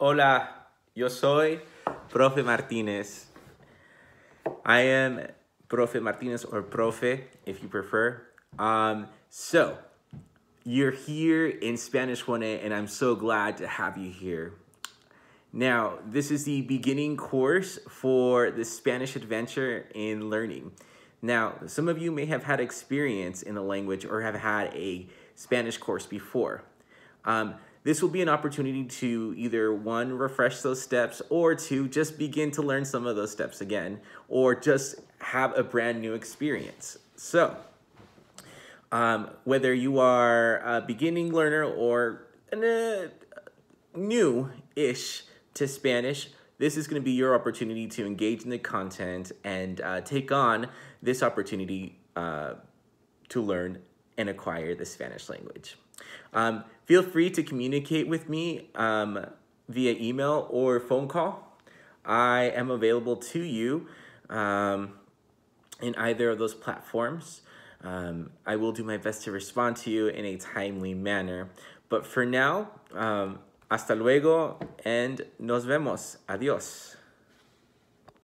Hola, yo soy Profe Martinez. I am Profe Martinez or Profe if you prefer. Um, so, you're here in Spanish 1A and I'm so glad to have you here. Now, this is the beginning course for the Spanish adventure in learning. Now, some of you may have had experience in the language or have had a Spanish course before. Um, this will be an opportunity to either one, refresh those steps, or two, just begin to learn some of those steps again, or just have a brand new experience. So, um, whether you are a beginning learner or an, uh, new ish to Spanish, this is going to be your opportunity to engage in the content and uh, take on this opportunity uh, to learn and acquire the Spanish language. Um, feel free to communicate with me um, via email or phone call. I am available to you um, in either of those platforms. Um, I will do my best to respond to you in a timely manner. But for now, um, hasta luego and nos vemos. Adios.